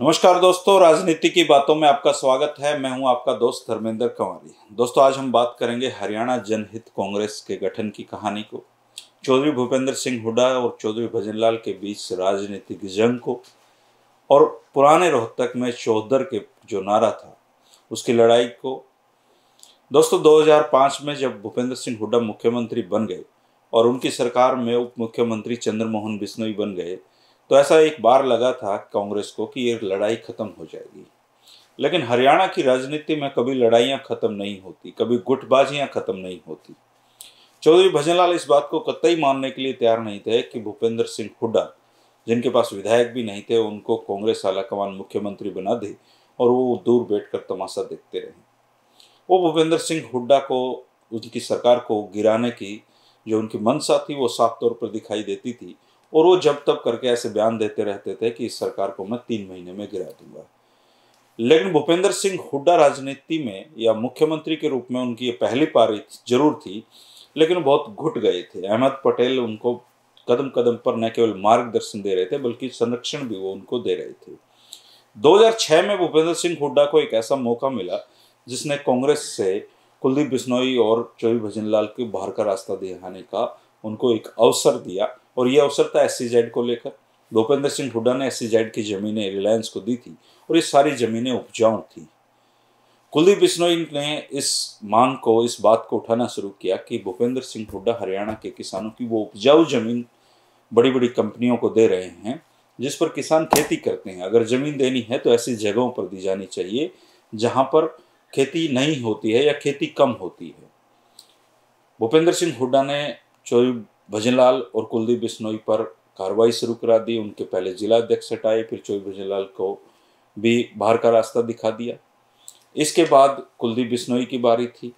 नमस्कार दोस्तों राजनीति की बातों में आपका स्वागत है मैं हूं आपका दोस्त धर्मेंद्र कंवारी दोस्तों आज हम बात करेंगे हरियाणा जनहित कांग्रेस के गठन की कहानी को चौधरी भूपेंद्र सिंह हुडा और चौधरी भजनलाल के बीच राजनीतिक जंग को और पुराने रोहतक में चौधर के जो नारा था उसकी लड़ाई को दोस्तों 2005 में जब भूपेंद्र सिंह हुड्डा मुख्यमंत्री बन गए और उनकी सरकार में उप मुख्यमंत्री चंद्रमोहन बिश्नोई बन गए तो ऐसा एक बार लगा था कांग्रेस को कि ये लड़ाई खत्म हो जाएगी लेकिन हरियाणा की राजनीति में कभी लड़ाइयाँ ख़त्म नहीं होती कभी गुटबाजियाँ ख़त्म नहीं होती चौधरी भजनलाल इस बात को कतई मानने के लिए तैयार नहीं थे कि भूपेंद्र सिंह हुड्डा जिनके पास विधायक भी नहीं थे उनको कांग्रेस कमान मुख्यमंत्री बना दे और वो दूर बैठकर तमाशा देखते रहे वो भूपेंद्र सिंह हुड्डा को उनकी सरकार को गिराने की जो उनकी मनसा थी वो साफ तौर पर दिखाई देती थी और वो जब तब करके ऐसे बयान देते रहते थे कि इस सरकार को मैं तीन महीने में गिरा दूंगा लेकिन भूपेंद्र सिंह हुड्डा राजनीति में या मुख्यमंत्री के रूप में उनकी ये पहली पारी जरूर थी लेकिन बहुत घुट गए थे अहमद पटेल उनको कदम कदम पर न केवल मार्गदर्शन दे रहे थे बल्कि संरक्षण भी वो उनको दे रहे थे 2006 में भूपेंद्र सिंह हुड्डा को एक ऐसा मौका मिला जिसने कांग्रेस से कुलदीप बिश्नोई और चौबी भजन लाल के बाहर का रास्ता दिखाने का उनको एक अवसर दिया और ये अवसर था एस को लेकर भूपेंद्र सिंह हुड्डा ने एस की ज़मीनें रिलायंस को दी थी और ये सारी ज़मीनें उपजाऊ थी कुलदीप बिश्नोई ने इस मांग को इस बात को उठाना शुरू किया कि भूपेंद्र सिंह हुड्डा हरियाणा के किसानों की वो उपजाऊ ज़मीन बड़ी बड़ी कंपनियों को दे रहे हैं जिस पर किसान खेती करते हैं अगर ज़मीन देनी है तो ऐसी जगहों पर दी जानी चाहिए जहाँ पर खेती नहीं होती है या खेती कम होती है भूपेंद्र सिंह हुड्डा ने चोरी भजनलाल और कुलदीप बिश्नोई पर कार्रवाई शुरू करा दी उनके पहले जिला अध्यक्ष हटाए फिर चोरी भजनलाल को भी बाहर का रास्ता दिखा दिया इसके बाद कुलदीप बिश्नोई की बारी थी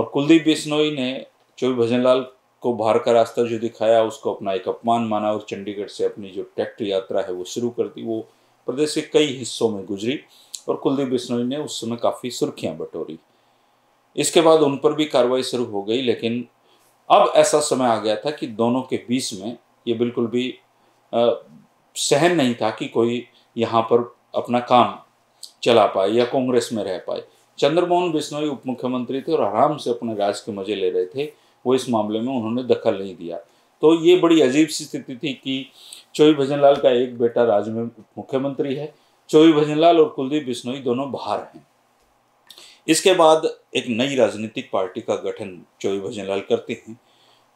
और कुलदीप बिश्नोई ने चोरी भजनलाल को बाहर का रास्ता जो दिखाया उसको अपना एक अपमान माना और चंडीगढ़ से अपनी जो ट्रैक्टर यात्रा है वो शुरू कर दी वो प्रदेश के कई हिस्सों में गुजरी और कुलदीप बिश्नोई ने उस समय काफ़ी सुर्खियां बटोरी इसके बाद उन पर भी कार्रवाई शुरू हो गई लेकिन अब ऐसा समय आ गया था कि दोनों के बीच में ये बिल्कुल भी सहन नहीं था कि कोई यहाँ पर अपना काम चला पाए या कांग्रेस में रह पाए चंद्रमोहन बिश्नोई उप मुख्यमंत्री थे और आराम से अपने राज के मजे ले रहे थे वो इस मामले में उन्होंने दखल नहीं दिया तो ये बड़ी अजीब सी स्थिति थी कि चोई भजनलाल का एक बेटा राज्य में मुख्यमंत्री है चौबी भजनलाल और कुलदीप बिश्नोई दोनों बाहर हैं इसके बाद एक नई राजनीतिक पार्टी का गठन चौबी भजनलाल करते हैं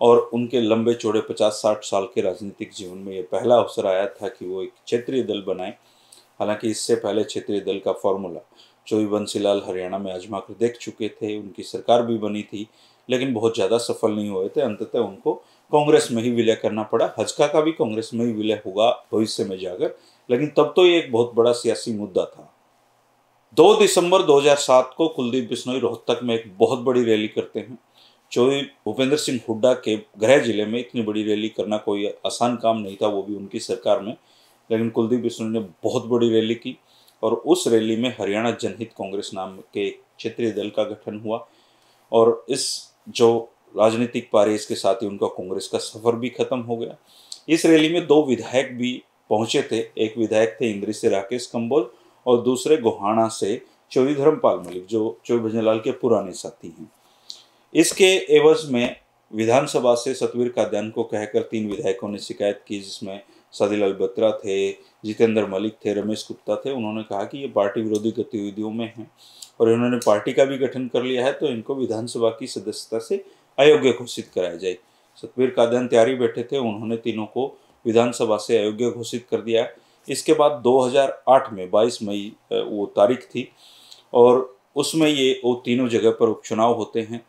और उनके लंबे चौड़े पचास साठ साल के राजनीतिक जीवन में यह पहला अवसर आया था कि वो एक क्षेत्रीय दल बनाए हालांकि इससे पहले क्षेत्रीय दल का फॉर्मूला चौबी बंसीलाल हरियाणा में आजमा कर देख चुके थे उनकी सरकार भी बनी थी लेकिन बहुत ज़्यादा सफल नहीं हुए थे अंततः उनको कांग्रेस में ही विलय करना पड़ा हजका का भी कांग्रेस में ही विलय होगा भविष्य में जाकर लेकिन तब तो ये एक बहुत बड़ा सियासी मुद्दा था 2 दिसंबर 2007 को कुलदीप बिश्नोई रोहतक में एक बहुत बड़ी रैली करते हैं जो भूपेंद्र सिंह हुड्डा के गृह जिले में इतनी बड़ी रैली करना कोई आसान काम नहीं था वो भी उनकी सरकार में लेकिन कुलदीप बिश्नोई ने बहुत बड़ी रैली की और उस रैली में हरियाणा जनहित कांग्रेस नाम के क्षेत्रीय दल का गठन हुआ और इस जो राजनीतिक पारी इसके साथ ही उनका कांग्रेस का सफर भी खत्म हो गया इस रैली में दो विधायक भी पहुंचे थे एक विधायक थे इंद्री से राकेश कंबोज और दूसरे गोहाणा से चौधरी धर्मपाल मलिक जो चौधरी भजनलाल के पुराने साथी हैं इसके एवज में विधानसभा से सतवीर काद्यान को कहकर तीन विधायकों ने शिकायत की जिसमें सदीलाल बत्रा थे जितेंद्र मलिक थे रमेश गुप्ता थे उन्होंने कहा कि ये पार्टी विरोधी गतिविधियों में हैं और इन्होंने पार्टी का भी गठन कर लिया है तो इनको विधानसभा की सदस्यता से अयोग्य घोषित कराया जाए सतवीर काद्यान तैयारी बैठे थे उन्होंने तीनों को विधानसभा से अयोग्य घोषित कर दिया इसके बाद 2008 में 22 मई वो तारीख थी और उसमें ये वो तीनों जगह पर उपचुनाव होते हैं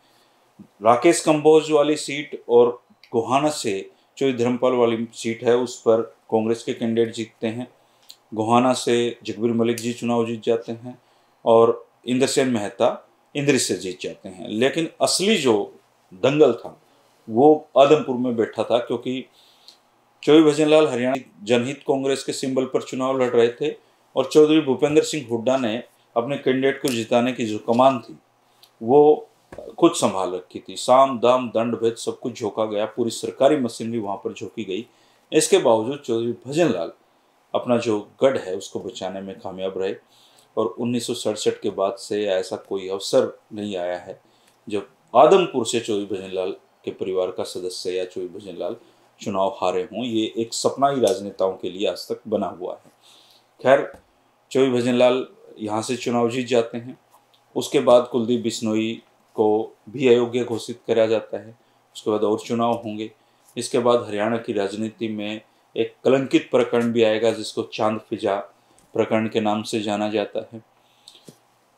राकेश कंबोज वाली सीट और गोहाना से जो धर्मपाल वाली सीट है उस पर कांग्रेस के कैंडिडेट जीतते हैं गोहाना से जगबीर मलिक जी चुनाव जीत जाते हैं और इंद्रसेन मेहता इंद्र से जीत जाते हैं लेकिन असली जो दंगल था वो आदमपुर में बैठा था क्योंकि चौधरी लाल हरियाणा जनहित कांग्रेस के सिंबल पर चुनाव लड़ रहे थे और चौधरी भूपेंद्र सिंह हुड्डा ने अपने कैंडिडेट को जिताने की जो कमान थी वो खुद संभाल रखी थी साम दाम दंड भेद सब कुछ झोंका गया पूरी सरकारी मशीनरी वहाँ पर झोंकी गई इसके बावजूद चौधरी भजन लाल अपना जो गढ़ है उसको बचाने में कामयाब रहे और उन्नीस के बाद से ऐसा कोई अवसर नहीं आया है जब आदमपुर से चौधरी भजन लाल के परिवार का सदस्य या चौधरी भजन लाल चुनाव हारे हों ये एक सपना ही राजनेताओं के लिए आज तक बना हुआ है खैर चौबी भजन लाल यहाँ से चुनाव जीत जाते हैं उसके बाद कुलदीप बिश्नोई को भी अयोग्य घोषित करा जाता है उसके बाद और चुनाव होंगे इसके बाद हरियाणा की राजनीति में एक कलंकित प्रकरण भी आएगा जिसको चांद फिजा प्रकरण के नाम से जाना जाता है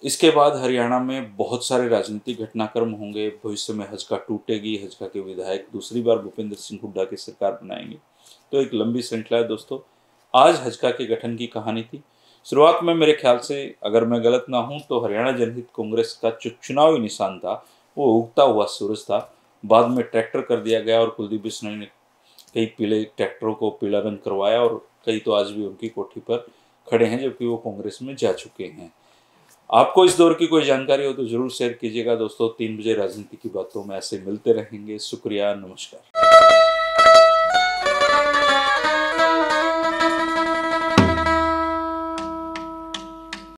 इसके बाद हरियाणा में बहुत सारे राजनीतिक घटनाक्रम होंगे भविष्य में हजका टूटेगी हजका के विधायक दूसरी बार भूपेंद्र सिंह हुड्डा की सरकार बनाएंगे तो एक लंबी श्रृंखला है दोस्तों आज हजका के गठन की कहानी थी शुरुआत में मेरे ख्याल से अगर मैं गलत ना हूँ तो हरियाणा जनहित कांग्रेस का जो चुनावी निशान था वो उगता हुआ सूरज था बाद में ट्रैक्टर कर दिया गया और कुलदीप बिश्नोई ने कई पीले ट्रैक्टरों को पीला रंग करवाया और कई तो आज भी उनकी कोठी पर खड़े हैं जबकि वो कांग्रेस में जा चुके हैं आपको इस दौर की कोई जानकारी हो तो ज़रूर शेयर कीजिएगा दोस्तों तीन बजे राजनीति की बातों में ऐसे मिलते रहेंगे शुक्रिया नमस्कार